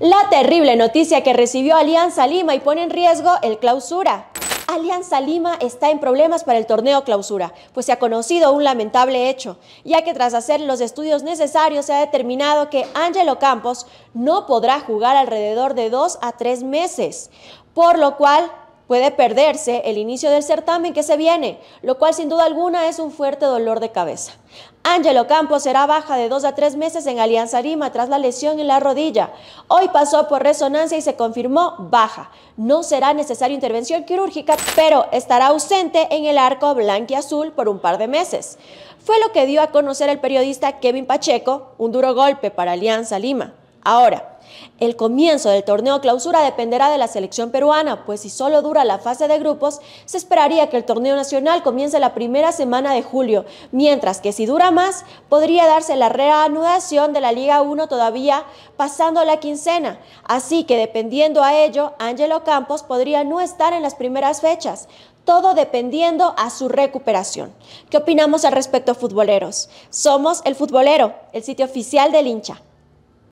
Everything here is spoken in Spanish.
La terrible noticia que recibió Alianza Lima y pone en riesgo el clausura. Alianza Lima está en problemas para el torneo clausura, pues se ha conocido un lamentable hecho, ya que tras hacer los estudios necesarios se ha determinado que Angelo Campos no podrá jugar alrededor de dos a tres meses, por lo cual puede perderse el inicio del certamen que se viene, lo cual sin duda alguna es un fuerte dolor de cabeza. Ángelo Campos será baja de dos a tres meses en Alianza Lima tras la lesión en la rodilla. Hoy pasó por resonancia y se confirmó baja. No será necesaria intervención quirúrgica, pero estará ausente en el arco azul por un par de meses. Fue lo que dio a conocer el periodista Kevin Pacheco, un duro golpe para Alianza Lima. Ahora, el comienzo del torneo clausura dependerá de la selección peruana, pues si solo dura la fase de grupos, se esperaría que el torneo nacional comience la primera semana de julio, mientras que si dura más, podría darse la reanudación de la Liga 1 todavía pasando la quincena. Así que dependiendo a ello, Ángelo Campos podría no estar en las primeras fechas todo dependiendo a su recuperación. ¿Qué opinamos al respecto, futboleros? Somos El Futbolero, el sitio oficial del hincha.